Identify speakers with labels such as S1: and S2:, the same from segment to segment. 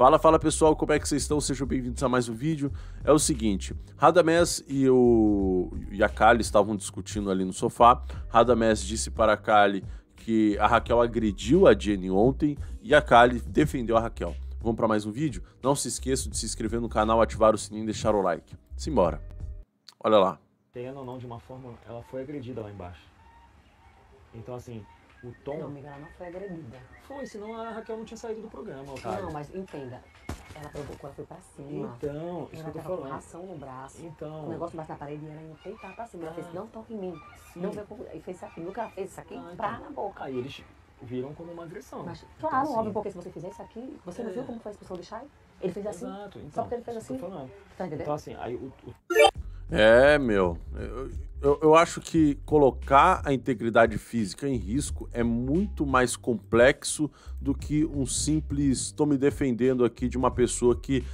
S1: Fala, fala pessoal, como é que vocês estão? Sejam bem-vindos a mais um vídeo. É o seguinte, Radamés e o e a Kali estavam discutindo ali no sofá. Radamés disse para a Kali que a Raquel agrediu a Jenny ontem e a Kali defendeu a Raquel. Vamos para mais um vídeo? Não se esqueça de se inscrever no canal, ativar o sininho e deixar o like. Simbora. Olha lá. Querendo ou não, de uma forma, ela foi agredida lá embaixo. Então, assim, o Tom. Não, amiga, ela não foi agredida. Foi, senão a Raquel não tinha saído do programa, Otário. Não, mas entenda. Ela provocou, ela foi pra cima. Então, isso ela que eu tô falando. Com ração no braço. Então. O negócio bate na parede e ela ia deitar pra cima. Ela fez, ah, não toque em mim. Sim. Não veio com. E fez isso aqui. Nunca fez isso aqui ah, então. pra então. na boca. Aí eles viram como uma agressão. Mas, então, claro, então, assim, óbvio, porque se você fizer isso aqui, você é. não viu como foi a expulsão do Chai? Ele fez assim. Exato, então, Só porque ele fez assim. Tô falando. Tá entendendo? Então, assim, aí o... o... É, meu. Eu, eu, acho que colocar a integridade física em risco é muito mais complexo do que um simples estou me defendendo aqui de uma pessoa que.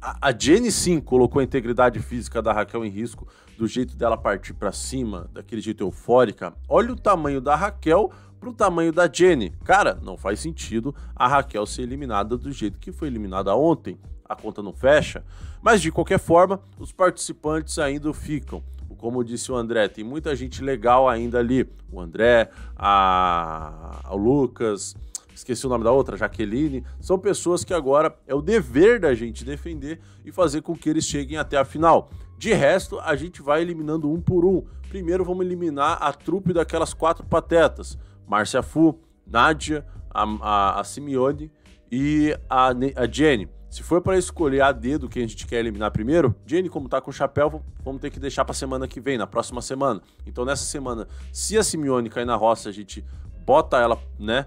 S1: A, a Jenny sim colocou a integridade física da Raquel em risco do jeito dela partir para cima, daquele jeito eufórica. Olha o tamanho da Raquel pro tamanho da Jenny. Cara, não faz sentido a Raquel ser eliminada do jeito que foi eliminada ontem. A conta não fecha. Mas de qualquer forma, os participantes ainda ficam. Como disse o André, tem muita gente legal ainda ali. O André, a, Lucas, esqueci o nome da outra, Jaqueline, são pessoas que agora é o dever da gente defender e fazer com que eles cheguem até a final. De resto, a gente vai eliminando um por um. Primeiro vamos eliminar a trupe daquelas quatro patetas. Márcia Fu, Nádia, a, a, a Simeone e a, a Jenny. Se for para escolher a dedo que a gente quer eliminar primeiro, Jenny, como tá com o chapéu, vamos ter que deixar para semana que vem, na próxima semana. Então nessa semana, se a Simeone cair na roça, a gente bota ela, né,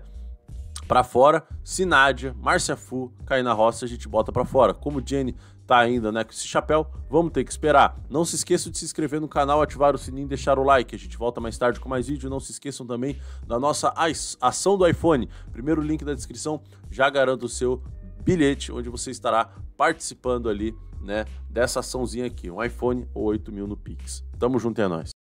S1: para fora. Nádia, Márcia Fu, cair na roça, a gente bota para fora. Como Jenny tá ainda, né, com esse chapéu, vamos ter que esperar. Não se esqueça de se inscrever no canal, ativar o sininho e deixar o like. A gente volta mais tarde com mais vídeo. Não se esqueçam também da nossa ação do iPhone. Primeiro link da descrição, já garante o seu bilhete, onde você estará participando ali, né, dessa açãozinha aqui. Um iPhone ou 8 mil no Pix. Tamo junto e é nóis.